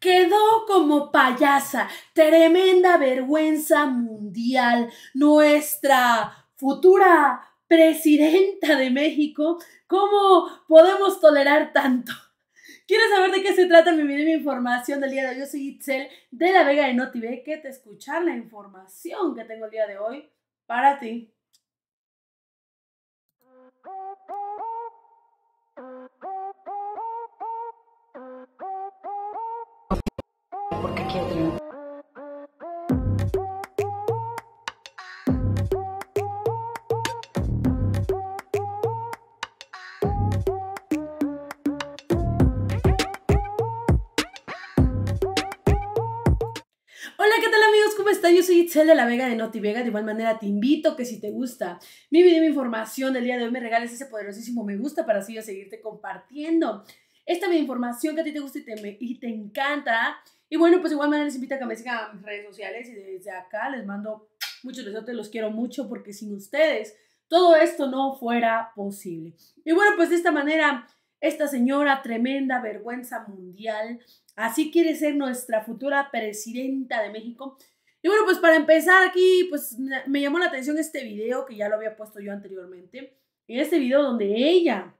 Quedó como payasa, tremenda vergüenza mundial. Nuestra futura presidenta de México, ¿cómo podemos tolerar tanto? ¿Quieres saber de qué se trata mi video y mi información del día de hoy? Yo soy Itzel de La Vega de Notive, que te escuchar la información que tengo el día de hoy para ti. Hola, ¿qué tal amigos? ¿Cómo están? Yo soy Itzel de la Vega de Noti Vega. De igual manera, te invito que si te gusta mi video, mi información del día de hoy, me regales ese poderosísimo me gusta para así seguirte compartiendo esta mi información que a ti te gusta y te, y te encanta. Y bueno, pues igual manera les invito a que me sigan a mis redes sociales y desde acá les mando muchos besotes, los quiero mucho porque sin ustedes todo esto no fuera posible. Y bueno, pues de esta manera, esta señora tremenda vergüenza mundial, así quiere ser nuestra futura presidenta de México. Y bueno, pues para empezar aquí, pues me llamó la atención este video que ya lo había puesto yo anteriormente, en este video donde ella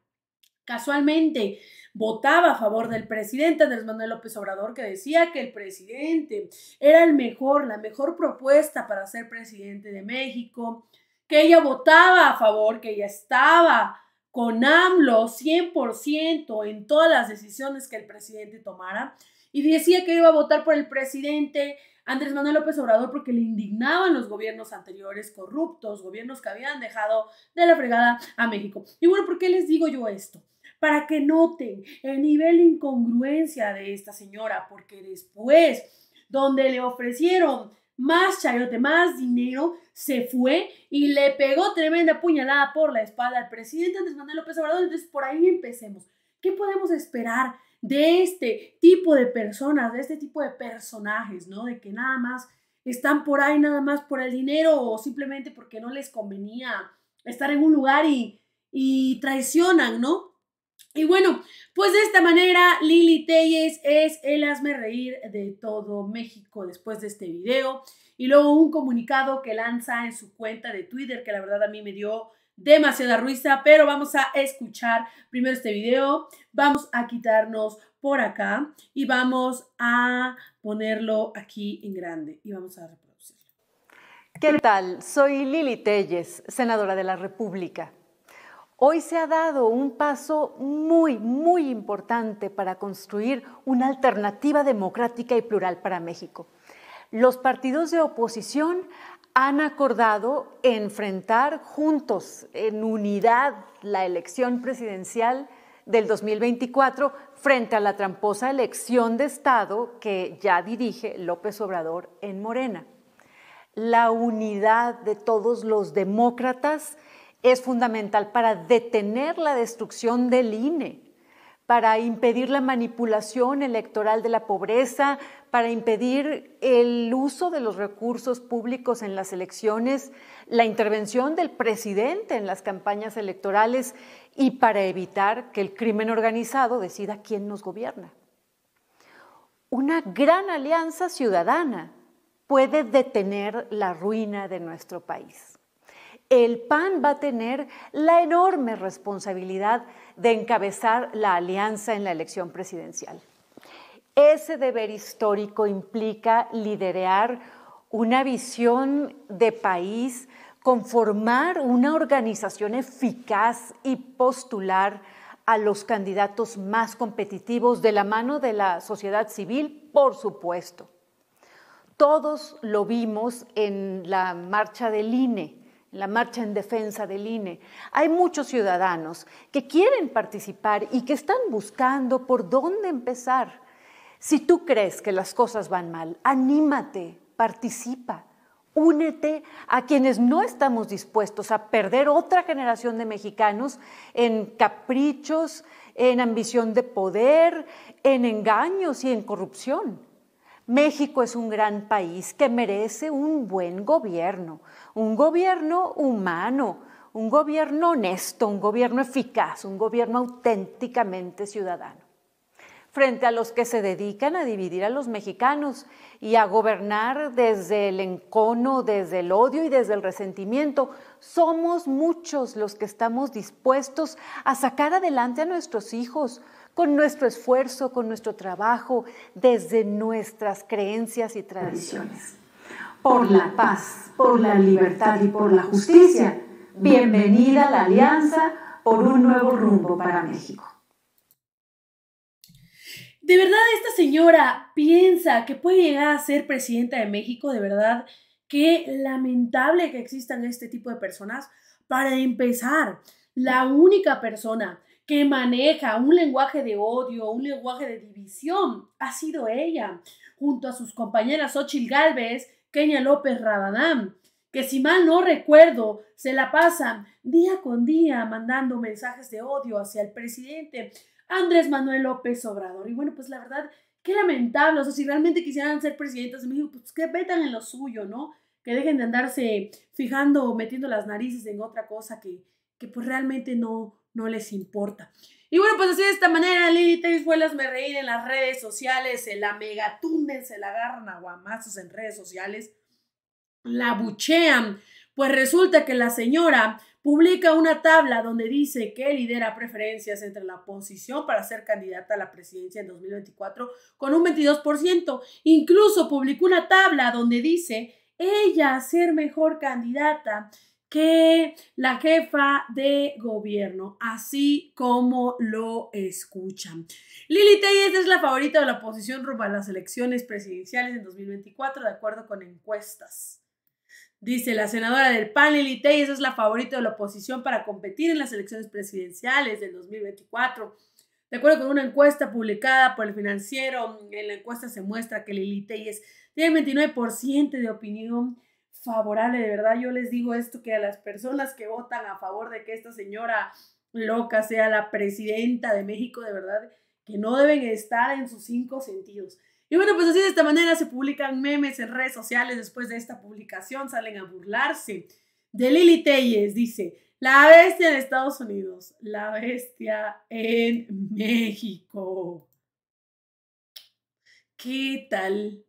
casualmente votaba a favor del presidente Andrés Manuel López Obrador, que decía que el presidente era el mejor, la mejor propuesta para ser presidente de México, que ella votaba a favor, que ella estaba con AMLO 100% en todas las decisiones que el presidente tomara y decía que iba a votar por el presidente Andrés Manuel López Obrador porque le indignaban los gobiernos anteriores corruptos, gobiernos que habían dejado de la fregada a México. Y bueno, ¿por qué les digo yo esto? para que noten el nivel de incongruencia de esta señora, porque después, donde le ofrecieron más chayote, más dinero, se fue y le pegó tremenda puñalada por la espalda al presidente Andrés Manuel López Obrador. Entonces, por ahí empecemos. ¿Qué podemos esperar de este tipo de personas, de este tipo de personajes, ¿no? De que nada más están por ahí, nada más por el dinero o simplemente porque no les convenía estar en un lugar y, y traicionan, ¿no? Y bueno, pues de esta manera Lili Telles es el hazme reír de todo México después de este video y luego un comunicado que lanza en su cuenta de Twitter que la verdad a mí me dio demasiada risa, pero vamos a escuchar primero este video, vamos a quitarnos por acá y vamos a ponerlo aquí en grande y vamos a reproducirlo. ¿Qué tal? Soy Lili Telles, senadora de la República. Hoy se ha dado un paso muy, muy importante para construir una alternativa democrática y plural para México. Los partidos de oposición han acordado enfrentar juntos, en unidad, la elección presidencial del 2024 frente a la tramposa elección de Estado que ya dirige López Obrador en Morena. La unidad de todos los demócratas es fundamental para detener la destrucción del INE, para impedir la manipulación electoral de la pobreza, para impedir el uso de los recursos públicos en las elecciones, la intervención del presidente en las campañas electorales y para evitar que el crimen organizado decida quién nos gobierna. Una gran alianza ciudadana puede detener la ruina de nuestro país el PAN va a tener la enorme responsabilidad de encabezar la alianza en la elección presidencial. Ese deber histórico implica liderar una visión de país, conformar una organización eficaz y postular a los candidatos más competitivos de la mano de la sociedad civil, por supuesto. Todos lo vimos en la marcha del INE la marcha en defensa del INE. Hay muchos ciudadanos que quieren participar y que están buscando por dónde empezar. Si tú crees que las cosas van mal, anímate, participa, únete a quienes no estamos dispuestos a perder otra generación de mexicanos en caprichos, en ambición de poder, en engaños y en corrupción. México es un gran país que merece un buen gobierno, un gobierno humano, un gobierno honesto, un gobierno eficaz, un gobierno auténticamente ciudadano. Frente a los que se dedican a dividir a los mexicanos y a gobernar desde el encono, desde el odio y desde el resentimiento, somos muchos los que estamos dispuestos a sacar adelante a nuestros hijos, con nuestro esfuerzo, con nuestro trabajo, desde nuestras creencias y tradiciones. Por la paz, por la libertad y por la justicia, bienvenida a la Alianza por un nuevo rumbo para México. ¿De verdad esta señora piensa que puede llegar a ser presidenta de México? De verdad, qué lamentable que existan este tipo de personas. Para empezar, la única persona que maneja un lenguaje de odio, un lenguaje de división, ha sido ella, junto a sus compañeras Ochil Gálvez, Kenia López Rabadán, que si mal no recuerdo, se la pasan día con día mandando mensajes de odio hacia el presidente Andrés Manuel López Obrador. Y bueno, pues la verdad, qué lamentable, o sea, si realmente quisieran ser presidentes de México, pues que vetan en lo suyo, ¿no? Que dejen de andarse fijando metiendo las narices en otra cosa que, que pues realmente no, no les importa. Y bueno, pues así de esta manera, Lili Teisbuelas me reír en las redes sociales, se la megatunden, se la agarran a guamazos en redes sociales, la buchean. Pues resulta que la señora publica una tabla donde dice que lidera preferencias entre la oposición para ser candidata a la presidencia en 2024 con un 22%. Incluso publicó una tabla donde dice ella ser mejor candidata que la jefa de gobierno, así como lo escuchan. Lili Tellez es la favorita de la oposición rumbo a las elecciones presidenciales en 2024, de acuerdo con encuestas. Dice la senadora del PAN, Lili Tellez es la favorita de la oposición para competir en las elecciones presidenciales del 2024. De acuerdo con una encuesta publicada por el financiero, en la encuesta se muestra que Lili Tellez tiene 29% de opinión favorable. De verdad, yo les digo esto, que a las personas que votan a favor de que esta señora loca sea la presidenta de México, de verdad, que no deben estar en sus cinco sentidos. Y bueno, pues así de esta manera se publican memes en redes sociales después de esta publicación, salen a burlarse. De Lili Telles dice, la bestia en Estados Unidos, la bestia en México. ¿Qué tal?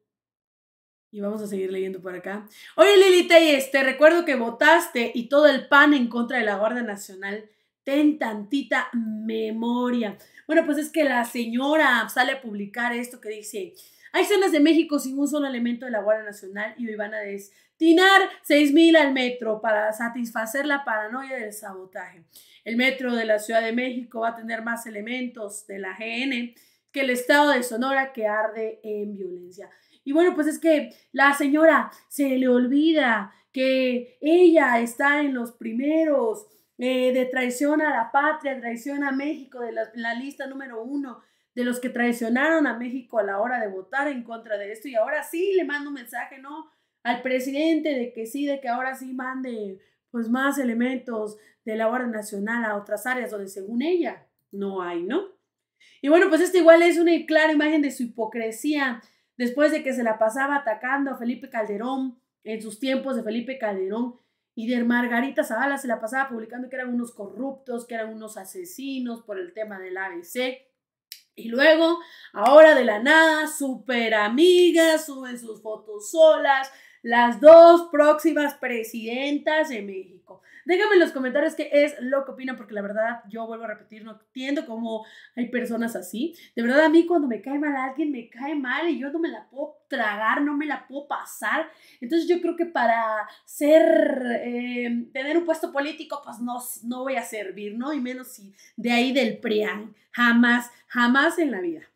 Y vamos a seguir leyendo por acá. Oye, Lili y te recuerdo que votaste y todo el pan en contra de la Guardia Nacional. Ten tantita memoria. Bueno, pues es que la señora sale a publicar esto que dice, hay zonas de México sin un solo elemento de la Guardia Nacional y hoy van a destinar 6 mil al metro para satisfacer la paranoia del sabotaje. El metro de la Ciudad de México va a tener más elementos de la GN que el estado de Sonora que arde en violencia. Y bueno, pues es que la señora se le olvida que ella está en los primeros eh, de traición a la patria, traición a México, de la, lista número uno de los que traicionaron a México a la hora de votar en contra de esto. Y ahora sí le manda un mensaje, ¿no? Al presidente de que sí, de que ahora sí mande pues más elementos de la Guardia Nacional a otras áreas donde según ella no hay, ¿no? Y bueno, pues esta igual es una clara imagen de su hipocresía después de que se la pasaba atacando a Felipe Calderón en sus tiempos de Felipe Calderón y de Margarita Zavala, se la pasaba publicando que eran unos corruptos, que eran unos asesinos por el tema del ABC. Y luego, ahora de la nada, súper amigas, suben sus fotos solas, las dos próximas presidentas de México. Déjame en los comentarios qué es lo que opinan, porque la verdad yo vuelvo a repetir, no entiendo cómo hay personas así. De verdad a mí cuando me cae mal alguien, me cae mal y yo no me la puedo tragar, no me la puedo pasar. Entonces yo creo que para ser, eh, tener un puesto político, pues no, no voy a servir, ¿no? Y menos si de ahí del PRIAN. Jamás, jamás en la vida.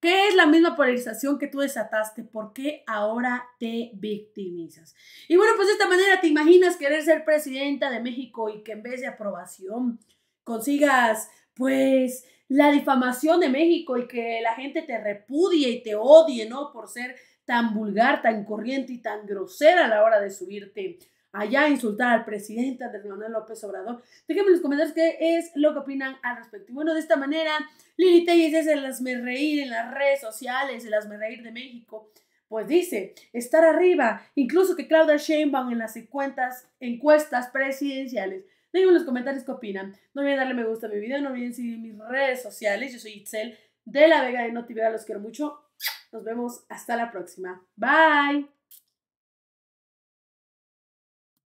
¿Qué es la misma polarización que tú desataste? ¿Por qué ahora te victimizas? Y bueno, pues de esta manera te imaginas querer ser presidenta de México y que en vez de aprobación consigas pues la difamación de México y que la gente te repudie y te odie, ¿no? Por ser tan vulgar, tan corriente y tan grosera a la hora de subirte allá insultar al presidente Andrés Manuel López Obrador. Déjenme en los comentarios qué es lo que opinan al respecto. Y bueno, de esta manera, Lili se las me reír en las redes sociales, me reír de México. Pues dice, estar arriba, incluso que Claudia Sheinbaum en las 50 encuestas presidenciales. Déjenme en los comentarios qué opinan. No olviden darle me gusta a mi video, no olviden seguir mis redes sociales. Yo soy Itzel de La Vega de Notivera, los quiero mucho. Nos vemos hasta la próxima. Bye.